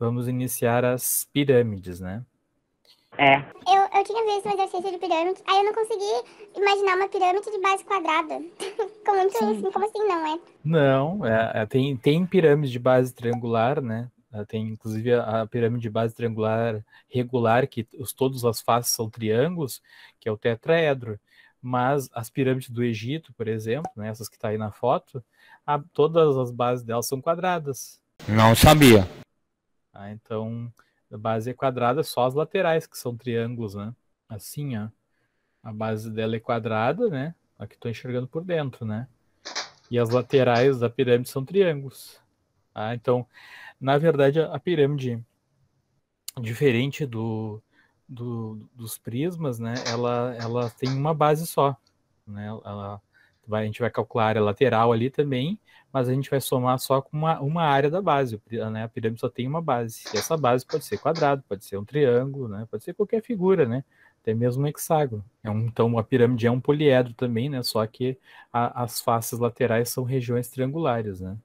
vamos iniciar as pirâmides, né? É. Eu, eu tinha visto um exercício de pirâmides, aí eu não consegui imaginar uma pirâmide de base quadrada. como, assim, como assim não é? Não, é, é, tem, tem pirâmide de base triangular, né? É, tem inclusive a, pirâmide de base triangular regular, que os, todas as faces são triângulos, que é o tetraedro mas as pirâmides do Egito, por exemplo, né, essas que está aí na foto, a, todas as bases delas são quadradas. Não sabia. Tá? Então, a base é quadrada, só as laterais que são triângulos, né? Assim, ó. A base dela é quadrada, né? Aqui estou enxergando por dentro, né? E as laterais da pirâmide são triângulos. Tá? Então, na verdade, a pirâmide, diferente do, do, dos prismas, né? Ela, ela tem uma base só, né? Ela, vai, a gente vai calcular a área lateral ali também, mas a gente vai somar só com uma, uma área da base. Né? A pirâmide só tem uma base. E essa base pode ser quadrado, pode ser um triângulo, né? pode ser qualquer figura, né? até mesmo um hexágono. É um, então, a pirâmide é um poliedro também, né? só que a, as faces laterais são regiões triangulares. Né?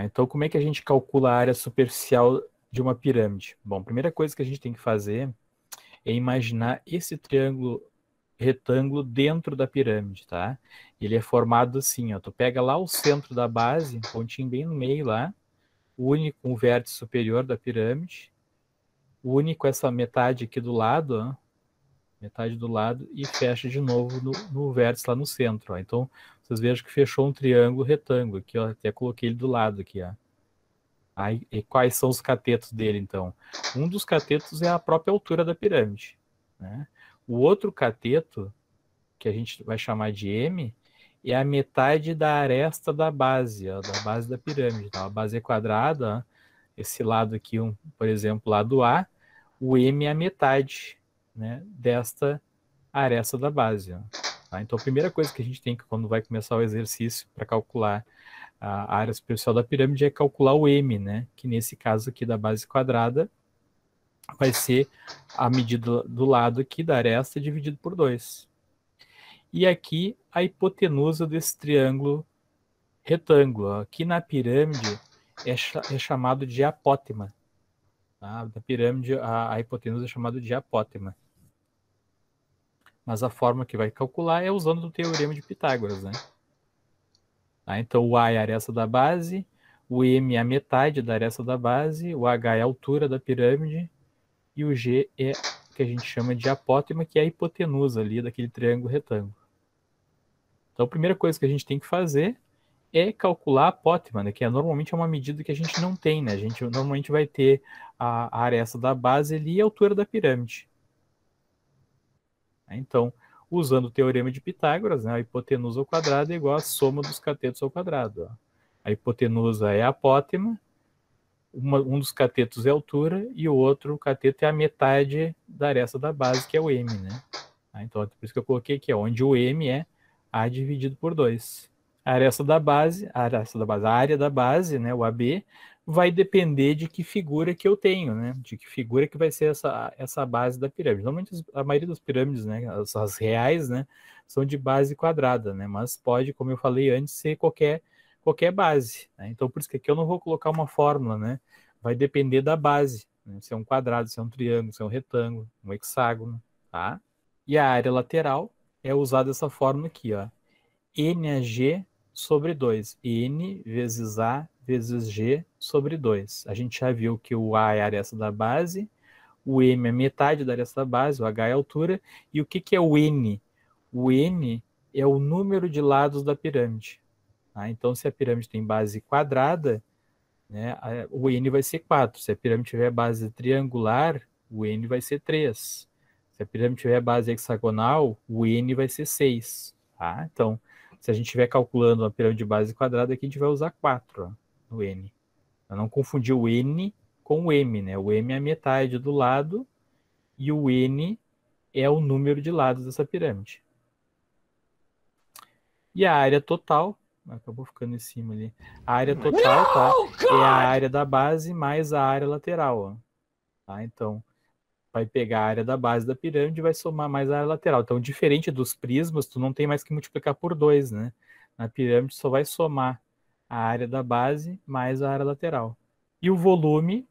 Ah, então, como é que a gente calcula a área superficial de uma pirâmide? Bom, a primeira coisa que a gente tem que fazer é imaginar esse triângulo retângulo dentro da pirâmide, tá? Ele é formado assim, ó. Tu pega lá o centro da base, pontinho bem no meio lá, une com o vértice superior da pirâmide, une com essa metade aqui do lado, ó, metade do lado, e fecha de novo no, no vértice lá no centro. Ó. Então, vocês vejam que fechou um triângulo retângulo aqui, ó, até coloquei ele do lado aqui. Ó. Aí, e quais são os catetos dele, então? Um dos catetos é a própria altura da pirâmide. Né? O outro cateto, que a gente vai chamar de M, é a metade da aresta da base, ó, da base da pirâmide. Tá? A base é quadrada, ó. esse lado aqui, um, por exemplo, lado A, o M é a metade né, desta aresta da base. tá? Então, a primeira coisa que a gente tem que, quando vai começar o exercício para calcular a área superficial da pirâmide, é calcular o M, né, que nesse caso aqui da base quadrada vai ser a medida do lado aqui da aresta dividido por 2. E aqui a hipotenusa desse triângulo retângulo. aqui na pirâmide é, ch é chamado de apótema. Tá? Na pirâmide, a, a hipotenusa é chamada de apótema mas a forma que vai calcular é usando o teorema de Pitágoras, né? Tá, então o A é a aresta da base, o M é a metade da aresta da base, o H é a altura da pirâmide e o G é o que a gente chama de apótema, que é a hipotenusa ali daquele triângulo retângulo. Então a primeira coisa que a gente tem que fazer é calcular a apótema, né, que é, normalmente é uma medida que a gente não tem, né? A gente normalmente vai ter a, a aresta da base ali e a altura da pirâmide. Né? Então, usando o teorema de Pitágoras, né, a hipotenusa ao quadrado é igual à soma dos catetos ao quadrado. Ó. A hipotenusa é a apótema, uma, um dos catetos é a altura e o outro cateto é a metade da aresta da base, que é o m. Né? Ah, então, por isso que eu coloquei aqui, onde o m é a dividido por 2. A aresta da base, a aresta da base, a área da base, né, o AB, vai depender de que figura que eu tenho, né? De que figura que vai ser essa, essa base da pirâmide. Normalmente a maioria das pirâmides, né? As, as reais, né? São de base quadrada, né? Mas pode, como eu falei antes, ser qualquer qualquer base. Né? Então por isso que aqui eu não vou colocar uma fórmula, né? Vai depender da base. Né? Se é um quadrado, se é um triângulo, se é um retângulo, um hexágono, tá? E a área lateral é usada essa fórmula aqui, ó. NAG é sobre 2. N vezes A vezes G sobre 2. A gente já viu que o A é a aresta da base, o M é metade da aresta da base, o H é a altura. E o que, que é o N? O N é o número de lados da pirâmide. Tá? Então, se a pirâmide tem base quadrada, né, o N vai ser 4. Se a pirâmide tiver base triangular, o N vai ser 3. Se a pirâmide tiver base hexagonal, o N vai ser 6. Tá? Então, se a gente estiver calculando uma pirâmide de base quadrada, aqui a gente vai usar 4. Ó do N. Eu não confundi o N com o M, né? O M é a metade do lado e o N é o número de lados dessa pirâmide. E a área total, acabou né, ficando em cima ali. A área total, tá? Oh, é a área da base mais a área lateral, ó. Tá? Então, vai pegar a área da base da pirâmide e vai somar mais a área lateral. Então, diferente dos prismas, tu não tem mais que multiplicar por dois, né? Na pirâmide só vai somar a área da base mais a área lateral. E o volume,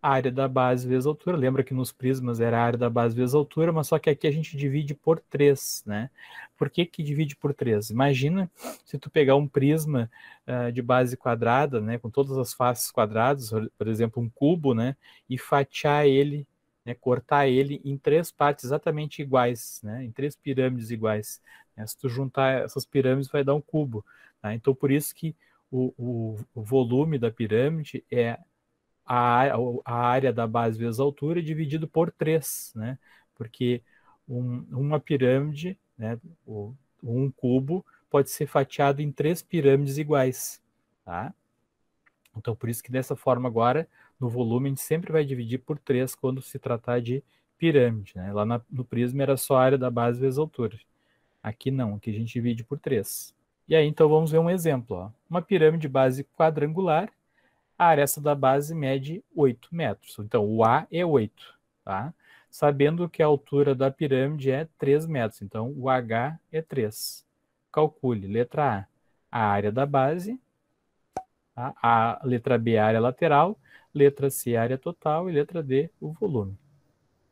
a área da base vezes a altura. Lembra que nos prismas era a área da base vezes a altura, mas só que aqui a gente divide por 3, né? Por que, que divide por 3? Imagina se tu pegar um prisma uh, de base quadrada, né, com todas as faces quadradas, por exemplo, um cubo, né, e fatiar ele né, cortar ele em três partes exatamente iguais, né, em três pirâmides iguais. Né, se tu juntar essas pirâmides, vai dar um cubo. Tá? Então, por isso que o, o, volume da pirâmide é a, a área da base vezes a altura dividido por 3, né? Porque um, uma pirâmide, né, o, um cubo, pode ser fatiado em três pirâmides iguais, tá? Então, por isso que dessa forma agora, no volume, a gente sempre vai dividir por 3 quando se tratar de pirâmide, né? Lá na, no prisma era só a área da base vezes a altura. Aqui não, aqui a gente divide por 3. E aí, então, vamos ver um exemplo. Ó. Uma pirâmide base quadrangular, a aresta da base mede 8 metros. Então, o A é 8, tá? Sabendo que a altura da pirâmide é 3 metros, então o H é 3. Calcule, letra A, a área da base, tá? a letra B, a área lateral, letra C, a área total e letra D, o volume.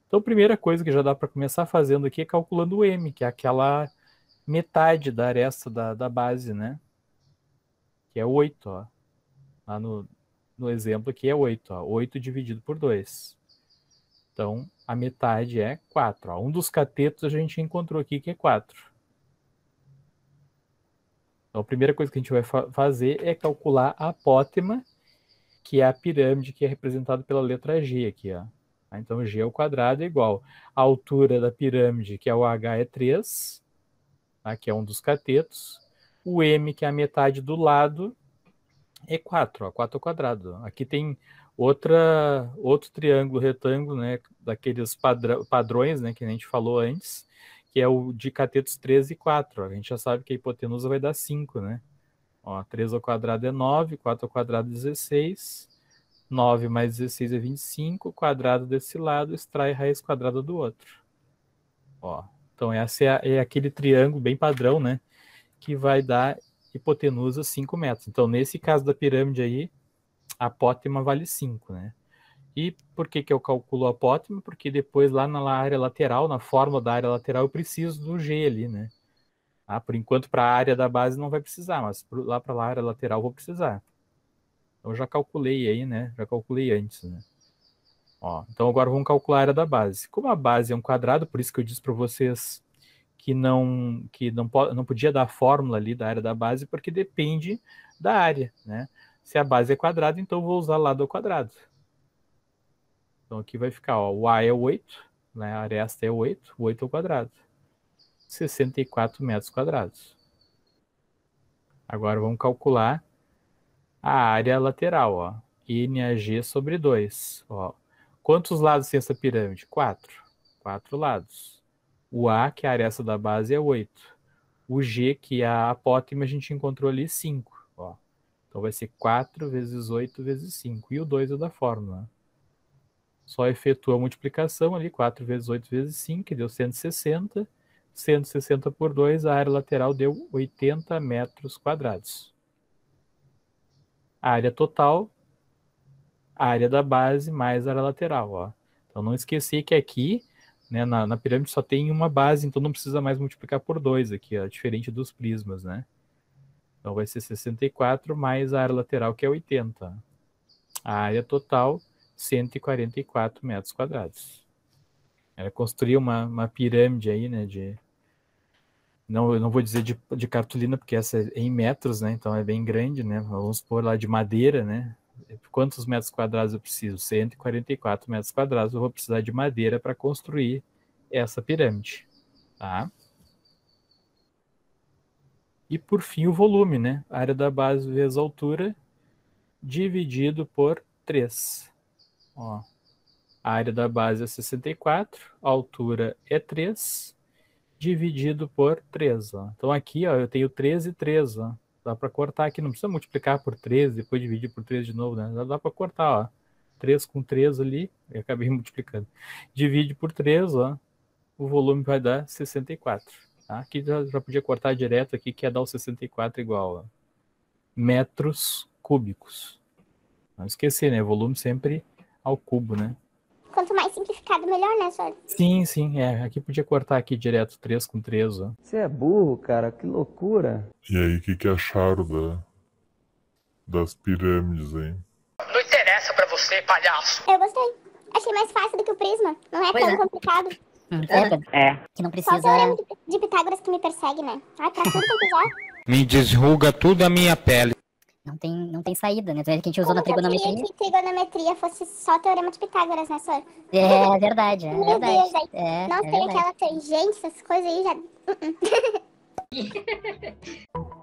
Então, a primeira coisa que já dá para começar fazendo aqui é calculando o M, que é aquela metade da aresta da, da base, né? Que é 8, ó. Lá no, no exemplo aqui é 8, ó. 8 dividido por 2. Então, a metade é 4. Ó. Um dos catetos a gente encontrou aqui que é 4. Então, a primeira coisa que a gente vai fa fazer é calcular a apótema, que é a pirâmide que é representada pela letra G aqui. Ó. Então, G ao quadrado é igual à altura da pirâmide, que é o H, é 3, né, que é um dos catetos. O M, que é a metade do lado, é 4, 4 ao quadrado. Aqui tem outra, outro triângulo retângulo, né, daqueles padrões né, que a gente falou antes, que é o de catetos 3 e 4. A gente já sabe que a hipotenusa vai dar 5, né? Ó, 3 ao quadrado é 9, 4 ao quadrado é 16, 9 mais 16 é 25, quadrado desse lado extrai raiz quadrada do outro. Ó, então, essa é, é aquele triângulo bem padrão, né? Que vai dar hipotenusa 5 metros. Então, nesse caso da pirâmide aí, a apótema vale 5, né? E por que, que eu calculo a apótema? Porque depois lá na área lateral, na forma da área lateral, eu preciso do G ali, né? Ah, por enquanto, para a área da base não vai precisar, mas lá para a área lateral vou precisar. Então, eu já calculei aí, né? Já calculei antes, né? Ó, então agora vamos calcular a área da base. Como a base é um quadrado, por isso que eu disse para vocês que não que não, não podia dar a fórmula ali da área da base, porque depende da área, né? Se a base é quadrada, então vou usar lado ao quadrado. Então aqui vai ficar, ó, o A é 8, né? A aresta é 8, 8 ao quadrado. 64 metros quadrados. Agora vamos calcular a área lateral, ó. NAG sobre 2, ó. Quantos lados tem essa pirâmide? Quatro. Quatro lados. O A, que é a aresta da base, é oito. O G, que é a apótema, a gente encontrou ali cinco. Ó. Então vai ser 4 vezes 8 vezes 5. E o 2 é da fórmula. Só efetua a multiplicação ali, 4 vezes 8 vezes 5, que deu 160. 160 por 2, a área lateral deu 80 metros quadrados. A área total a área da base mais a área lateral. Ó. Então não esquecer que aqui né, na, na, pirâmide só tem uma base, então não precisa mais multiplicar por 2 aqui, ó, diferente dos prismas, né? Então vai ser 64 mais a área lateral, que é 80. A área total, 144 metros quadrados. Era construir uma, uma pirâmide aí, né, de... Não, eu não vou dizer de, de cartolina, porque essa é em metros, né? Então é bem grande, né? Vamos supor lá de madeira, né? quantos metros quadrados eu preciso? 144 metros quadrados. Eu vou precisar de madeira para construir essa pirâmide. Tá? E por fim o volume, né? A área da base vezes a altura dividido por 3. Ó, a área da base é 64, a altura é 3, dividido por 3. Ó. Então aqui ó, eu tenho 3 e 3. Ó. Dá para cortar aqui, não precisa multiplicar por 3, depois dividir por 3 de novo, né? Dá para cortar, ó. 3 com 3 ali, eu acabei multiplicando. Divide por 3, ó. O volume vai dar 64. Tá? Aqui já, já podia cortar direto aqui, que ia dar o 64 igual a metros cúbicos. Não esquecer, né? Volume sempre ao cubo, né? Quanto tinha ficado melhor, né, Sorte? Sim, sim, é. Aqui podia cortar aqui direto 3 com 3, ó. Você é burro, cara, que loucura. E aí, o que, que acharam da... das pirâmides, hein? Não interessa pra você, palhaço. Eu gostei. Achei mais fácil do que o prisma. Não é pois tão é. complicado. É. é. é. Que não precisa. Só o teorema de Pitágoras que me persegue, né? pra tudo que eu quiser. Me desruga tudo a minha pele. Não tem, não tem saída, né? Então, que a gente usou Como na trigonometria. Eu que trigonometria fosse só teorema de Pitágoras, né, Sor? É, é verdade, é Meu verdade. Deus, é, é, nossa, é tem verdade. aquela tangente, essas coisas aí já.